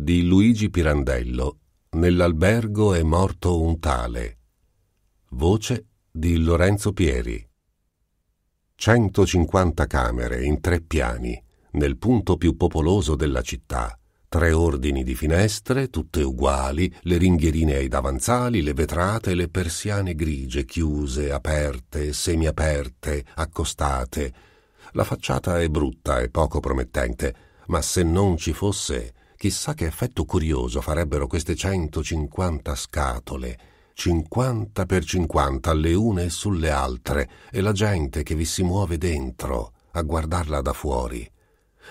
di Luigi Pirandello Nell'albergo è morto un tale. Voce di Lorenzo Pieri. 150 camere in tre piani, nel punto più popoloso della città. Tre ordini di finestre, tutte uguali, le ringhierine ai davanzali, le vetrate, le persiane grigie, chiuse, aperte, semiaperte, accostate. La facciata è brutta e poco promettente, ma se non ci fosse Chissà che effetto curioso farebbero queste 150 scatole, 50 per 50 le une sulle altre, e la gente che vi si muove dentro a guardarla da fuori.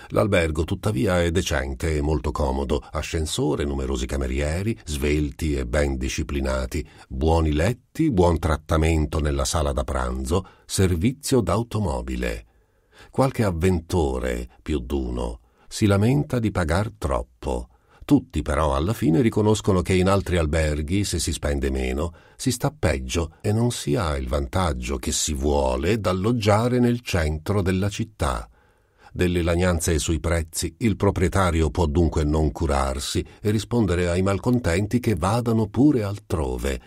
L'albergo tuttavia è decente e molto comodo, ascensore, numerosi camerieri, svelti e ben disciplinati, buoni letti, buon trattamento nella sala da pranzo, servizio d'automobile. Qualche avventore, più d'uno, si lamenta di pagar troppo. Tutti però alla fine riconoscono che in altri alberghi, se si spende meno, si sta peggio e non si ha il vantaggio che si vuole d'alloggiare nel centro della città. Delle lagnanze sui prezzi il proprietario può dunque non curarsi e rispondere ai malcontenti che vadano pure altrove,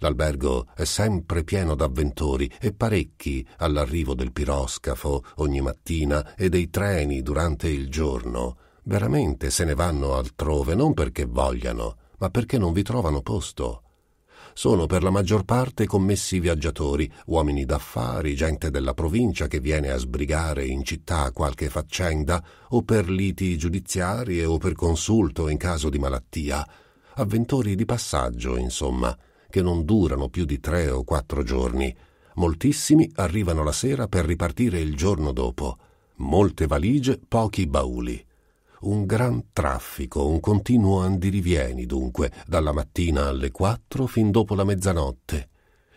L'albergo è sempre pieno d'avventori e parecchi all'arrivo del piroscafo ogni mattina e dei treni durante il giorno. Veramente se ne vanno altrove non perché vogliano, ma perché non vi trovano posto. Sono per la maggior parte commessi viaggiatori, uomini d'affari, gente della provincia che viene a sbrigare in città qualche faccenda, o per liti giudiziarie o per consulto in caso di malattia. Avventori di passaggio, insomma che non durano più di tre o quattro giorni. Moltissimi arrivano la sera per ripartire il giorno dopo. Molte valigie, pochi bauli. Un gran traffico, un continuo andirivieni dunque, dalla mattina alle quattro fin dopo la mezzanotte.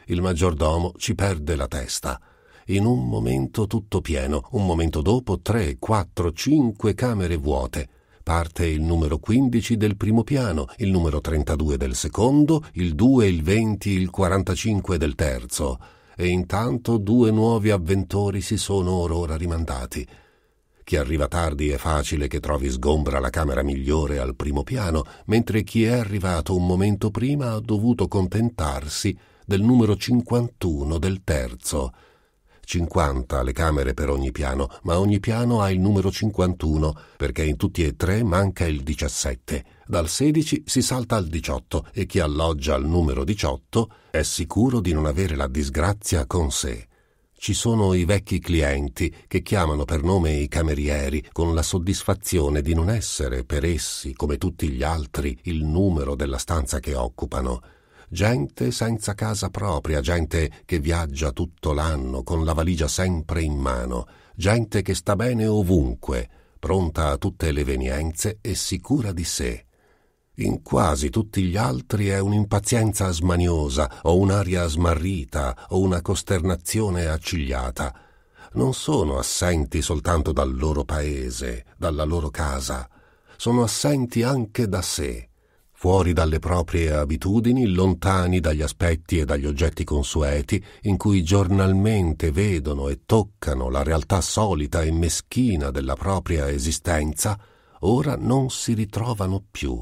Il maggiordomo ci perde la testa. In un momento tutto pieno, un momento dopo tre, quattro, cinque camere vuote parte il numero 15 del primo piano, il numero 32 del secondo, il 2, il 20, il 45 del terzo, e intanto due nuovi avventori si sono or ora rimandati. Chi arriva tardi è facile che trovi sgombra la camera migliore al primo piano, mentre chi è arrivato un momento prima ha dovuto contentarsi del numero 51 del terzo, 50 le camere per ogni piano, ma ogni piano ha il numero 51 perché in tutti e tre manca il 17. Dal 16 si salta al 18 e chi alloggia al numero 18 è sicuro di non avere la disgrazia con sé. Ci sono i vecchi clienti che chiamano per nome i camerieri con la soddisfazione di non essere per essi, come tutti gli altri, il numero della stanza che occupano gente senza casa propria, gente che viaggia tutto l'anno con la valigia sempre in mano, gente che sta bene ovunque, pronta a tutte le evenienze e sicura di sé. In quasi tutti gli altri è un'impazienza smaniosa o un'aria smarrita o una costernazione accigliata. Non sono assenti soltanto dal loro paese, dalla loro casa, sono assenti anche da sé fuori dalle proprie abitudini, lontani dagli aspetti e dagli oggetti consueti in cui giornalmente vedono e toccano la realtà solita e meschina della propria esistenza, ora non si ritrovano più,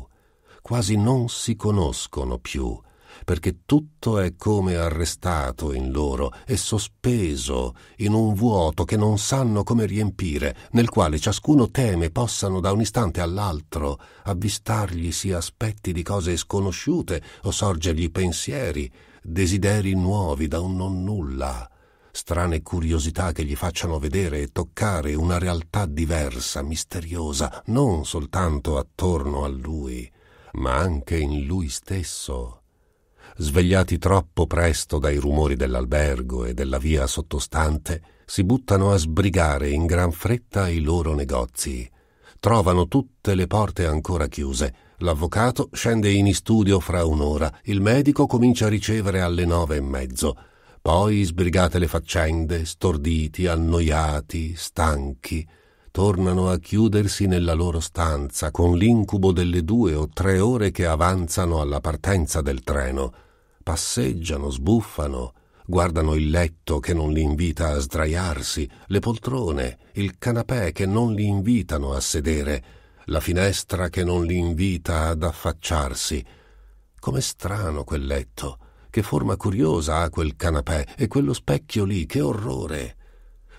quasi non si conoscono più, perché tutto è come arrestato in loro e sospeso in un vuoto che non sanno come riempire, nel quale ciascuno teme possano da un istante all'altro avvistarglisi aspetti di cose sconosciute o sorgergli pensieri, desideri nuovi da un non nulla strane curiosità che gli facciano vedere e toccare una realtà diversa, misteriosa, non soltanto attorno a lui, ma anche in lui stesso svegliati troppo presto dai rumori dell'albergo e della via sottostante, si buttano a sbrigare in gran fretta i loro negozi. Trovano tutte le porte ancora chiuse. L'avvocato scende in istudio fra un'ora, il medico comincia a ricevere alle nove e mezzo. Poi sbrigate le faccende, storditi, annoiati, stanchi, tornano a chiudersi nella loro stanza con l'incubo delle due o tre ore che avanzano alla partenza del treno passeggiano, sbuffano, guardano il letto che non li invita a sdraiarsi, le poltrone, il canapè che non li invitano a sedere, la finestra che non li invita ad affacciarsi. Com'è strano quel letto, che forma curiosa ha quel canapè e quello specchio lì, che orrore!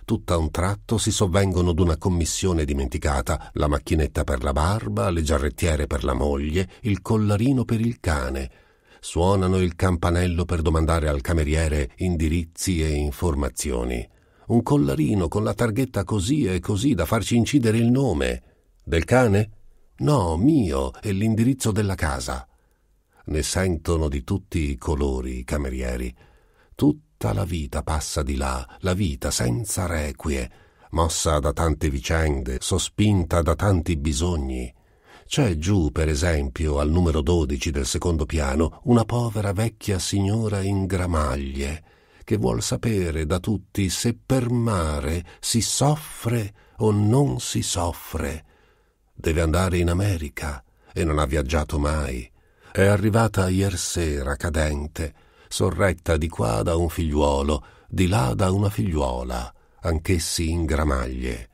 Tutta a un tratto si sovvengono d'una commissione dimenticata, la macchinetta per la barba, le giarrettiere per la moglie, il collarino per il cane, suonano il campanello per domandare al cameriere indirizzi e informazioni. Un collarino con la targhetta così e così da farci incidere il nome. Del cane? No, mio e l'indirizzo della casa. Ne sentono di tutti i colori i camerieri. Tutta la vita passa di là, la vita senza requie, mossa da tante vicende, sospinta da tanti bisogni. C'è giù, per esempio, al numero 12 del secondo piano, una povera vecchia signora in gramaglie che vuol sapere da tutti se per mare si soffre o non si soffre. Deve andare in America e non ha viaggiato mai. È arrivata iersera cadente, sorretta di qua da un figliuolo, di là da una figliuola, anch'essi in gramaglie.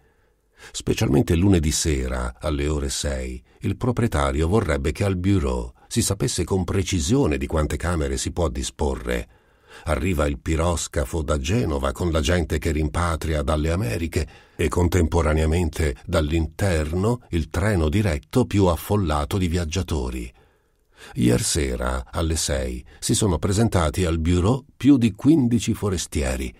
Specialmente lunedì sera, alle ore sei, il proprietario vorrebbe che al bureau si sapesse con precisione di quante camere si può disporre. Arriva il piroscafo da Genova con la gente che rimpatria dalle Americhe e contemporaneamente dall'interno il treno diretto più affollato di viaggiatori. Ier sera, alle sei, si sono presentati al bureau più di quindici forestieri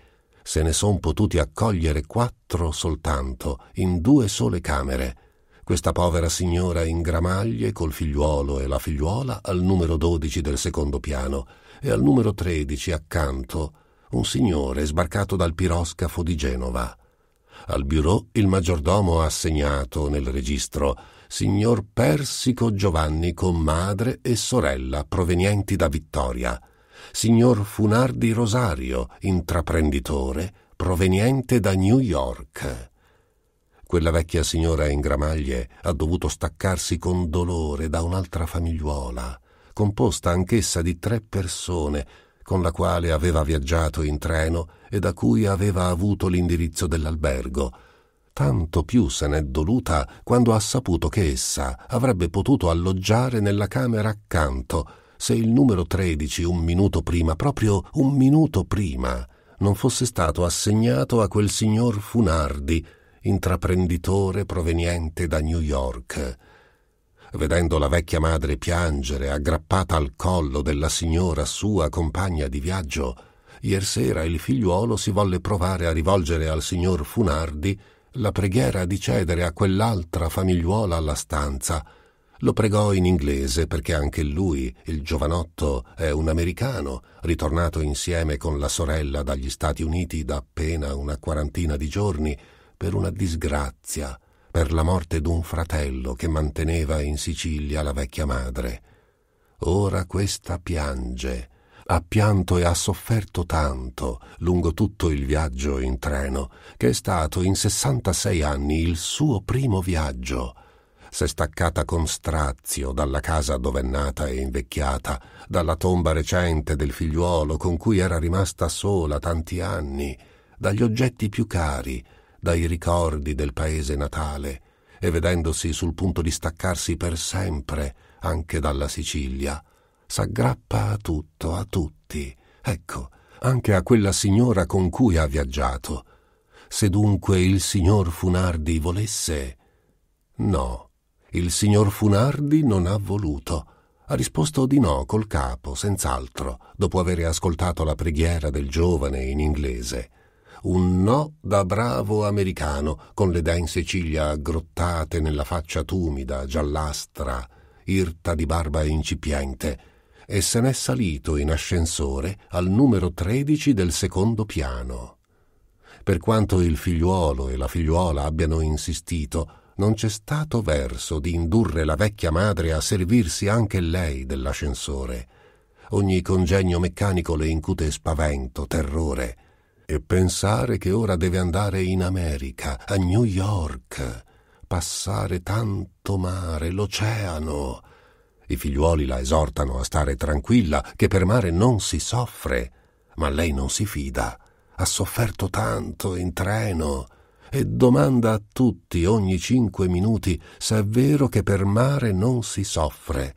se ne son potuti accogliere quattro soltanto, in due sole camere. Questa povera signora in gramaglie col figliuolo e la figliuola al numero dodici del secondo piano e al numero tredici accanto un signore sbarcato dal piroscafo di Genova. Al bureau il maggiordomo ha assegnato nel registro signor Persico Giovanni con madre e sorella provenienti da Vittoria signor Funardi Rosario, intraprenditore, proveniente da New York. Quella vecchia signora in gramaglie ha dovuto staccarsi con dolore da un'altra famigliuola, composta anch'essa di tre persone, con la quale aveva viaggiato in treno e da cui aveva avuto l'indirizzo dell'albergo. Tanto più se n'è doluta quando ha saputo che essa avrebbe potuto alloggiare nella camera accanto, se il numero 13 un minuto prima, proprio un minuto prima, non fosse stato assegnato a quel signor Funardi, intraprenditore proveniente da New York. Vedendo la vecchia madre piangere aggrappata al collo della signora sua compagna di viaggio, Iersera il figliuolo si volle provare a rivolgere al signor Funardi la preghiera di cedere a quell'altra famigliuola la stanza lo pregò in inglese perché anche lui, il giovanotto, è un americano, ritornato insieme con la sorella dagli Stati Uniti da appena una quarantina di giorni per una disgrazia, per la morte d'un fratello che manteneva in Sicilia la vecchia madre. Ora questa piange, ha pianto e ha sofferto tanto lungo tutto il viaggio in treno, che è stato in 66 anni il suo primo viaggio s'è staccata con strazio dalla casa dove è nata e invecchiata, dalla tomba recente del figliuolo con cui era rimasta sola tanti anni, dagli oggetti più cari, dai ricordi del paese natale, e vedendosi sul punto di staccarsi per sempre anche dalla Sicilia, s'aggrappa a tutto, a tutti, ecco, anche a quella signora con cui ha viaggiato. Se dunque il signor Funardi volesse... No, il signor Funardi non ha voluto. Ha risposto di no col capo, senz'altro, dopo aver ascoltato la preghiera del giovane in inglese. Un no da bravo americano, con le dense ciglia aggrottate nella faccia tumida, giallastra, irta di barba incipiente, e se n'è salito in ascensore al numero 13 del secondo piano. Per quanto il figliuolo e la figliuola abbiano insistito, non c'è stato verso di indurre la vecchia madre a servirsi anche lei dell'ascensore. Ogni congegno meccanico le incute spavento, terrore. E pensare che ora deve andare in America, a New York, passare tanto mare, l'oceano. I figliuoli la esortano a stare tranquilla, che per mare non si soffre, ma lei non si fida. Ha sofferto tanto in treno e domanda a tutti ogni cinque minuti se è vero che per mare non si soffre.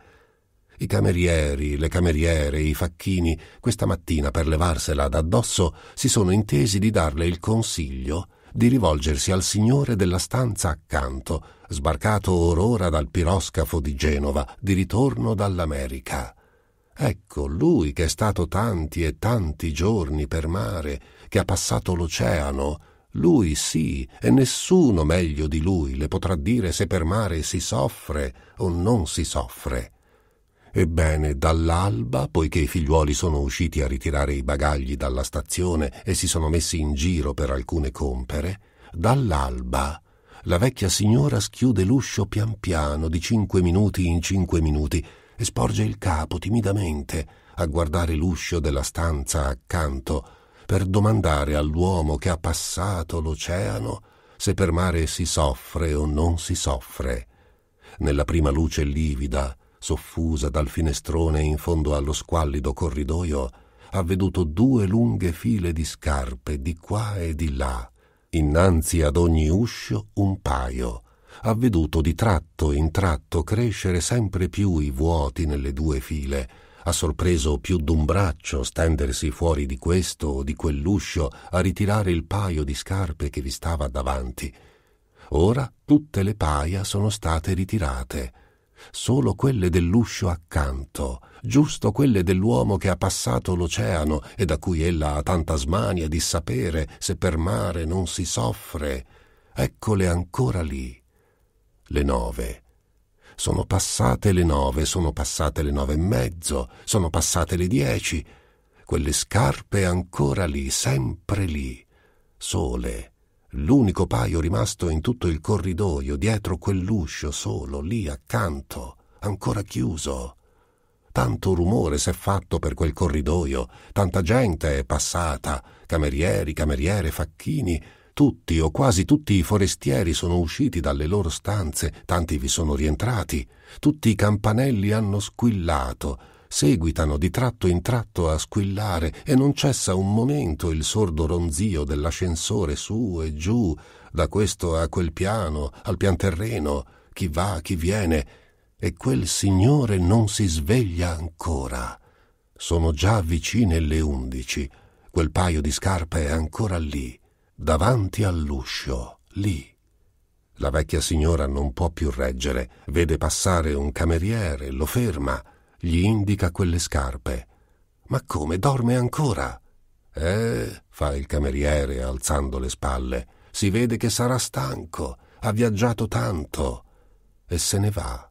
I camerieri, le cameriere, i facchini, questa mattina per levarsela d'addosso, si sono intesi di darle il consiglio di rivolgersi al signore della stanza accanto, sbarcato or'ora dal piroscafo di Genova, di ritorno dall'America. Ecco lui che è stato tanti e tanti giorni per mare, che ha passato l'oceano, lui sì, e nessuno meglio di lui le potrà dire se per mare si soffre o non si soffre. Ebbene, dall'alba, poiché i figliuoli sono usciti a ritirare i bagagli dalla stazione e si sono messi in giro per alcune compere, dall'alba la vecchia signora schiude l'uscio pian piano di cinque minuti in cinque minuti e sporge il capo timidamente a guardare l'uscio della stanza accanto per domandare all'uomo che ha passato l'oceano se per mare si soffre o non si soffre. Nella prima luce livida, soffusa dal finestrone in fondo allo squallido corridoio, ha veduto due lunghe file di scarpe di qua e di là, innanzi ad ogni uscio un paio. Ha veduto di tratto in tratto crescere sempre più i vuoti nelle due file, ha sorpreso più d'un braccio stendersi fuori di questo o di quell'uscio a ritirare il paio di scarpe che vi stava davanti. Ora tutte le paia sono state ritirate, solo quelle dell'uscio accanto, giusto quelle dell'uomo che ha passato l'oceano e da cui ella ha tanta smania di sapere se per mare non si soffre. Eccole ancora lì. Le nove sono passate le nove, sono passate le nove e mezzo, sono passate le dieci. Quelle scarpe ancora lì, sempre lì, sole, l'unico paio rimasto in tutto il corridoio, dietro quell'uscio solo, lì accanto, ancora chiuso. Tanto rumore s'è fatto per quel corridoio, tanta gente è passata, camerieri, cameriere, facchini, tutti o quasi tutti i forestieri sono usciti dalle loro stanze, tanti vi sono rientrati, tutti i campanelli hanno squillato, seguitano di tratto in tratto a squillare e non cessa un momento il sordo ronzio dell'ascensore su e giù, da questo a quel piano, al pianterreno, chi va, chi viene, e quel signore non si sveglia ancora. Sono già vicine le undici, quel paio di scarpe è ancora lì davanti all'uscio, lì. La vecchia signora non può più reggere, vede passare un cameriere, lo ferma, gli indica quelle scarpe. Ma come dorme ancora? Eh, fa il cameriere alzando le spalle, si vede che sarà stanco, ha viaggiato tanto. E se ne va.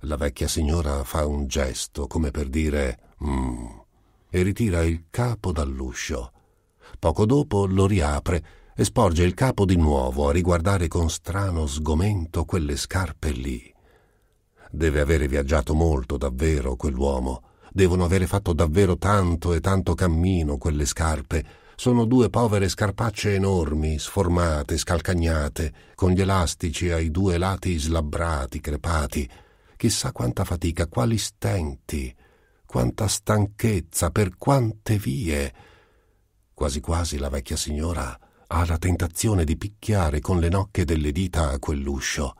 La vecchia signora fa un gesto come per dire mmm e ritira il capo dall'uscio. Poco dopo lo riapre e sporge il capo di nuovo a riguardare con strano sgomento quelle scarpe lì. Deve avere viaggiato molto davvero quell'uomo. Devono avere fatto davvero tanto e tanto cammino quelle scarpe. Sono due povere scarpacce enormi, sformate, scalcagnate, con gli elastici ai due lati slabbrati, crepati. Chissà quanta fatica, quali stenti, quanta stanchezza, per quante vie Quasi quasi la vecchia signora ha la tentazione di picchiare con le nocche delle dita a quell'uscio.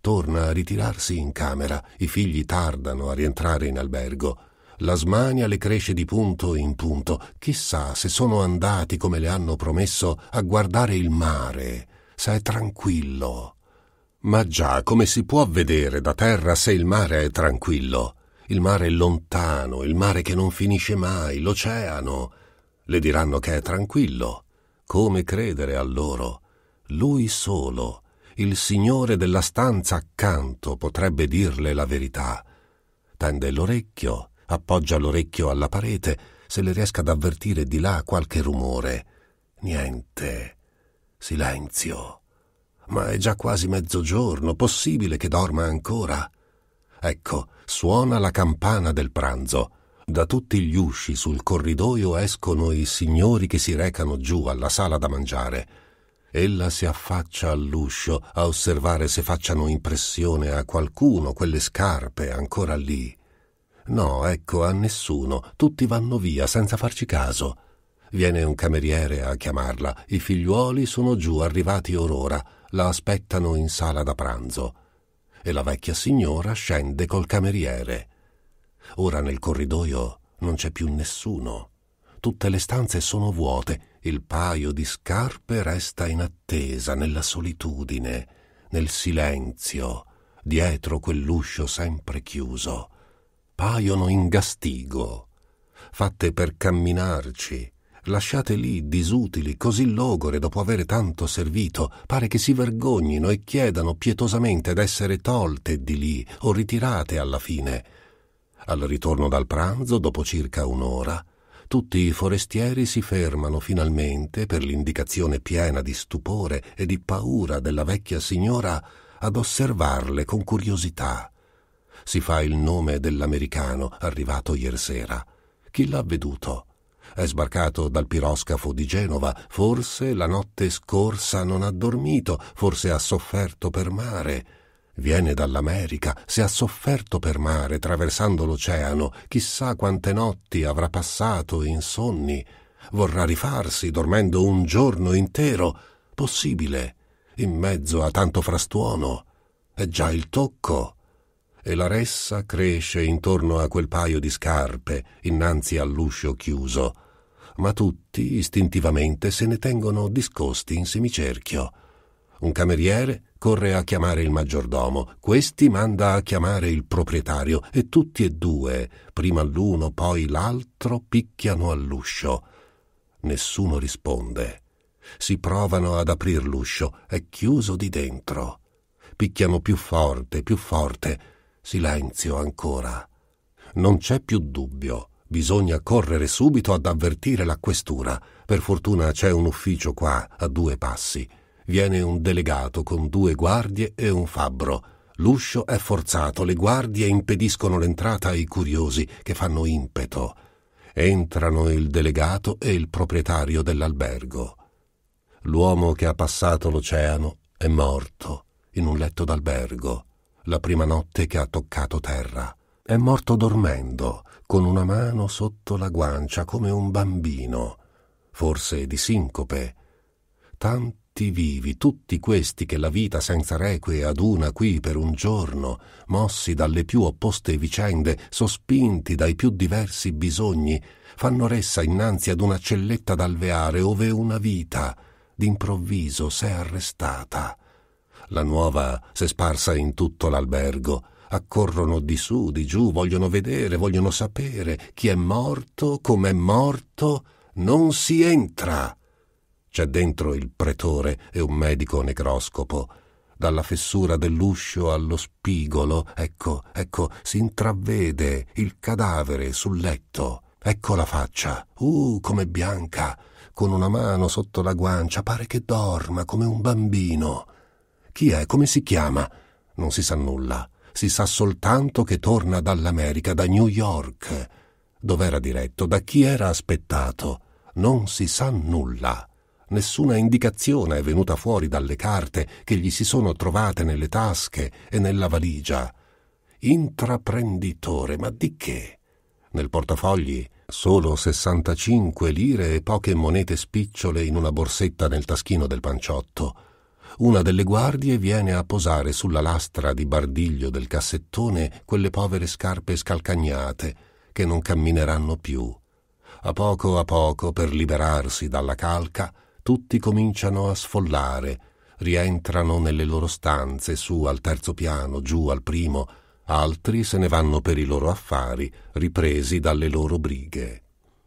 Torna a ritirarsi in camera, i figli tardano a rientrare in albergo. La smania le cresce di punto in punto. Chissà se sono andati, come le hanno promesso, a guardare il mare, se è tranquillo. Ma già, come si può vedere da terra se il mare è tranquillo? Il mare lontano, il mare che non finisce mai, l'oceano le diranno che è tranquillo. Come credere a loro? Lui solo, il signore della stanza accanto, potrebbe dirle la verità. Tende l'orecchio, appoggia l'orecchio alla parete, se le riesca ad avvertire di là qualche rumore. Niente. Silenzio. Ma è già quasi mezzogiorno, possibile che dorma ancora? Ecco, suona la campana del pranzo. Da tutti gli usci sul corridoio escono i signori che si recano giù alla sala da mangiare. Ella si affaccia all'uscio a osservare se facciano impressione a qualcuno quelle scarpe ancora lì. No, ecco, a nessuno. Tutti vanno via senza farci caso. Viene un cameriere a chiamarla. I figliuoli sono giù, arrivati or'ora. La aspettano in sala da pranzo. E la vecchia signora scende col cameriere. Ora nel corridoio non c'è più nessuno. Tutte le stanze sono vuote, il paio di scarpe resta in attesa nella solitudine, nel silenzio, dietro quell'uscio sempre chiuso. Paiono in gastigo, fatte per camminarci, lasciate lì disutili, così logore dopo aver tanto servito, pare che si vergognino e chiedano pietosamente d'essere tolte di lì o ritirate alla fine al ritorno dal pranzo, dopo circa un'ora, tutti i forestieri si fermano finalmente per l'indicazione piena di stupore e di paura della vecchia signora ad osservarle con curiosità. Si fa il nome dell'americano arrivato ieri sera. Chi l'ha veduto? È sbarcato dal piroscafo di Genova, forse la notte scorsa non ha dormito, forse ha sofferto per mare Viene dall'America, se ha sofferto per mare, traversando l'oceano, chissà quante notti avrà passato insonni. Vorrà rifarsi, dormendo un giorno intero. Possibile, in mezzo a tanto frastuono. È già il tocco. E la ressa cresce intorno a quel paio di scarpe, innanzi all'uscio chiuso. Ma tutti istintivamente se ne tengono discosti in semicerchio un cameriere corre a chiamare il maggiordomo, questi manda a chiamare il proprietario e tutti e due, prima l'uno poi l'altro, picchiano all'uscio. Nessuno risponde. Si provano ad aprir l'uscio, è chiuso di dentro. Picchiano più forte, più forte. Silenzio ancora. Non c'è più dubbio. Bisogna correre subito ad avvertire la questura. Per fortuna c'è un ufficio qua, a due passi. Viene un delegato con due guardie e un fabbro. L'uscio è forzato, le guardie impediscono l'entrata ai curiosi che fanno impeto. Entrano il delegato e il proprietario dell'albergo. L'uomo che ha passato l'oceano è morto in un letto d'albergo, la prima notte che ha toccato terra. È morto dormendo, con una mano sotto la guancia come un bambino, forse di sincope. Tanto tutti vivi, tutti questi che la vita senza requie aduna qui per un giorno, mossi dalle più opposte vicende, sospinti dai più diversi bisogni, fanno ressa innanzi ad una celletta d'alveare ove una vita, d'improvviso, s'è arrestata. La nuova s'è sparsa in tutto l'albergo, accorrono di su, di giù, vogliono vedere, vogliono sapere chi è morto, com'è morto, non si entra. C'è dentro il pretore e un medico necroscopo. Dalla fessura dell'uscio allo spigolo, ecco, ecco, si intravede il cadavere sul letto. Ecco la faccia, uh, come bianca, con una mano sotto la guancia, pare che dorma come un bambino. Chi è? Come si chiama? Non si sa nulla. Si sa soltanto che torna dall'America, da New York. Dov'era diretto? Da chi era aspettato? Non si sa nulla nessuna indicazione è venuta fuori dalle carte che gli si sono trovate nelle tasche e nella valigia. Intraprenditore, ma di che? Nel portafogli solo 65 lire e poche monete spicciole in una borsetta nel taschino del panciotto. Una delle guardie viene a posare sulla lastra di bardiglio del cassettone quelle povere scarpe scalcagnate che non cammineranno più. A poco a poco, per liberarsi dalla calca, tutti cominciano a sfollare, rientrano nelle loro stanze, su al terzo piano, giù al primo, altri se ne vanno per i loro affari, ripresi dalle loro brighe.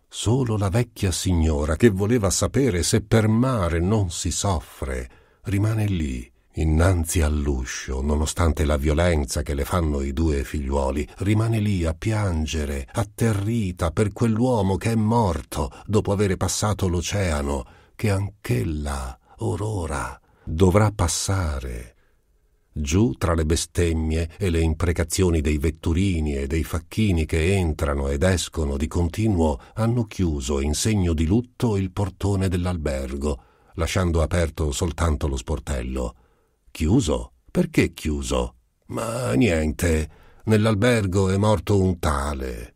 Solo la vecchia signora, che voleva sapere se per mare non si soffre, rimane lì, innanzi all'uscio, nonostante la violenza che le fanno i due figliuoli, rimane lì a piangere, atterrita per quell'uomo che è morto dopo aver passato l'oceano, che anch'ella, or ora, dovrà passare giù tra le bestemmie e le imprecazioni dei vetturini e dei facchini che entrano ed escono di continuo, hanno chiuso in segno di lutto il portone dell'albergo, lasciando aperto soltanto lo sportello. Chiuso? Perché chiuso? Ma niente, nell'albergo è morto un tale,